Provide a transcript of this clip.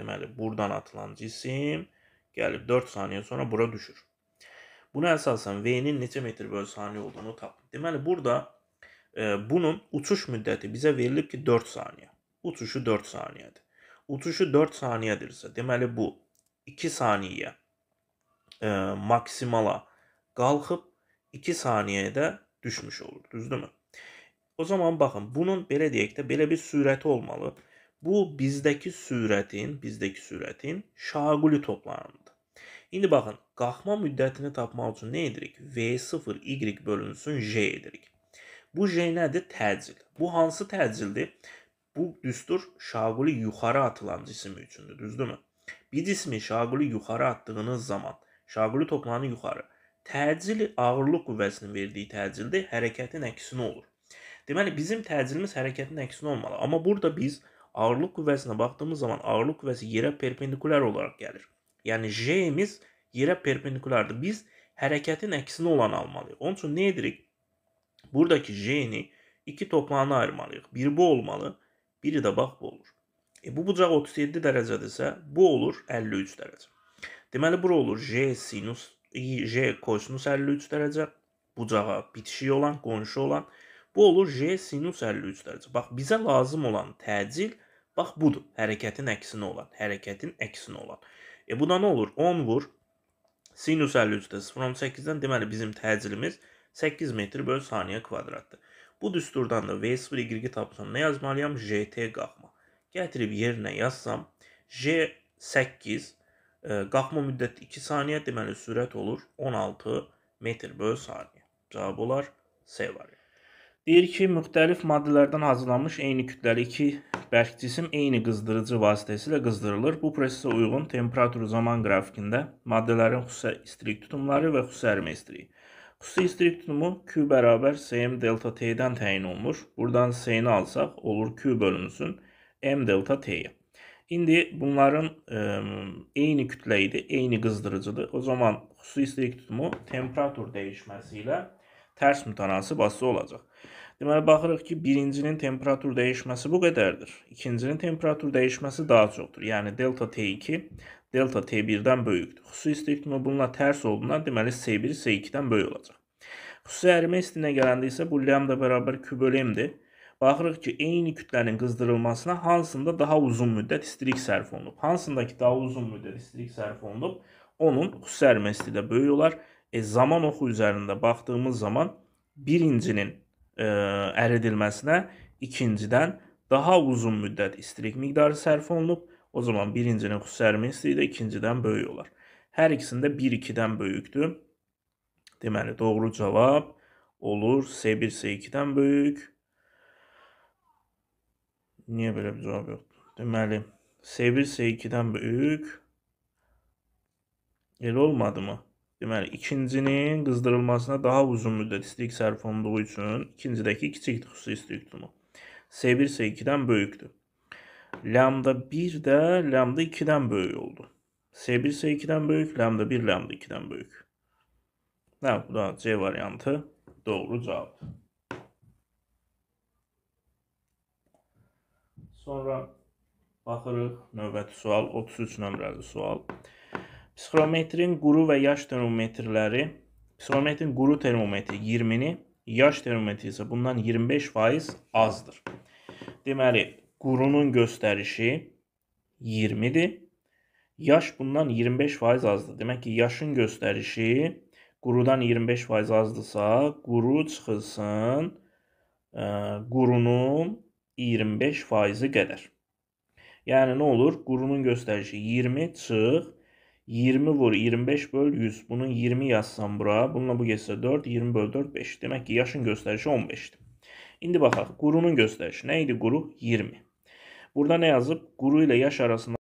Deməli buradan atılan cisim gəlib 4 saniyə sonra bura düşür. Buna əsasən V-nin neçə metr böl saniyə olduğunu tapın. Deməli burada e, bunun uçuş müddəti bizə verilib ki 4 saniyə. Uçuşu 4 saniyədir. Uçuşu 4 saniyədirsə, deməli bu 2 saniyə e, maksimala qalxıb 2 saniyədə düşmüş olur, düzdürmü? O zaman baxın, bunun belə deyək də belə bir sürəti olmalı. Bu bizdəki sürətin, bizdəki sürətin şaquli toplamıdır. İndi baxın, qalxma müddətini tapmaq üçün nə edirik? V0 y bölünsün j edirik. Bu j nədir? Təcil. Bu hansı təcildir? Bu düstur şaquli yuxarı atılan cismi üçündür, düzdürmü? Bir cismi şaquli yuxarı atdığınız zaman şaquli toplanı yuxarı. Təcil ağırlıq qüvvəsinin verdiyi təcildir, hərəkətin əksinə olur. Deməli bizim təcilimiz hərəkətin əksinə olmalı. Amma burada biz ağırlıq qüvvəsinə baxdığımız zaman ağırlıq qüvvəsi yerə perpendikulyar olaraq gəlir. Yəni J-imiz yerə perpendikulyardır. Biz hərəkətin əksinə olanı almalıyıq. Onun üçün nə edirik? Buradakı J-ni iki toplana ayırmalıyıq. Biri bu olmalı, biri də bax bu olur. E, bu bucaq 37 dərəcədirsə, bu olur 53 dərəcə. Deməli bura olur J sinus, J kosinus 53 dərəcə. Bucağa bitişik olan, qonşu olan Bu olur J sinus 53 dərəcə. Bax bizə lazım olan təcil bax budur. Hərəkətin əksinə olan, hərəkətin əksinə olan. E bu da nə olur? 10 vur sinus 53-də 0.8-dən deməli bizim təcilimiz 8 metr böl saniyə kvadratdır. Bu düsturdan da V0 Y tapsam nə yazmalıyam? JT qalxma. Gətirib yerinə yazsam J8 e, qalxma müddəti 2 saniyə deməli sürət olur 16 metr böl saniyə. Cavab olar C variantı. Deyir ki, müxtəlif maddələrdən hazırlanmış eyni kütləli iki bərk cisim eyni qızdırıcı vasitəsilə qızdırılır. Bu prosesə uyğun temperatur zaman qrafikində maddələrin xüsusi istilik tutumları və xüsusi ərimə istiliyi. Xüsusi istilik tutumu Q bərabər Cm delta T-dən təyin olunur. Buradan C-ni alsaq olur Q bölünsün M delta T-yə. İndi bunların ə, eyni kütlə idi, eyni qızdırıcıdır. O zaman xüsusi istilik tutumu temperatur dəyişməsi ilə tərs mütənasib asılı olacaq. Deməli baxırıq ki, birincinin temperatur dəyişməsi bu qədərdir. İkincinin temperatur dəyişməsi daha çoxdur. Yəni delta T2 delta T1-dən böyükdür. Xüsusi isti iqlimi bununla tərs olduğundan deməli S1 S2-dən böyük olacaq. Xüsusi ərimə istinə gələndə isə bu lambda bərabər Q bölü M-dir. Baxırıq ki, eyni kütlənin qızdırılmasına hansında daha uzun müddət istilik sərf olunub, hansındakı daha uzun müddət istilik sərf olunub, onun xüsusi ərimə istidə böyük olar E, zaman oxu üzərində baxdığımız zaman birincinin e, əridilməsinə ikincidən daha uzun müddət istilik miqdarı sərf olunub. O zaman birincinin xüsusi ərimə istiliyi də ikincidən böyük olar. Hər ikisində 1-2-dən böyükdür. Deməli, doğru cavab olur S1, S2-dən böyük. Niyə belə bir cavab yoxdur? Deməli, S1, S2-dən böyük. El olmadı mı? Deməli, ikincinin qızdırılmasına daha uzun müddət istilik sərf olunduğu üçün ikincidəki kiçikdir xüsusi istilik tutumu. S1 S2-dən böyükdür. Lambda 1 də lambda 2-dən böyük oldu. S1 S2-dən böyük, lambda 1 lambda 2-dən böyük. Nə, hə, bu da C variantı doğru cavab. Sonra baxırıq növbəti sual 33 nömrəli sual. Psixometrin quru və yaş termometrləri, psixometrin quru termometri 20-ni, yaş termometri isə bundan 25% azdır. Deməli, qurunun göstərişi 20-dir. Yaş bundan 25% azdır. Demək ki, yaşın göstərişi qurudan 25% azdırsa, quru çıxılsın ə, e, qurunun 25%-i qədər. Yəni nə olur? Qurunun göstərişi 20 çıx 20 vur 25 böl 100. Bunun 20 yazsam bura. Bununla bu geçsə 4. 20 böl 4 5. Demək ki yaşın göstərişi 15-dir. İndi baxaq. Qurunun göstərişi nə idi? Quru 20. Burada nə yazıb? Quru ilə yaş arasında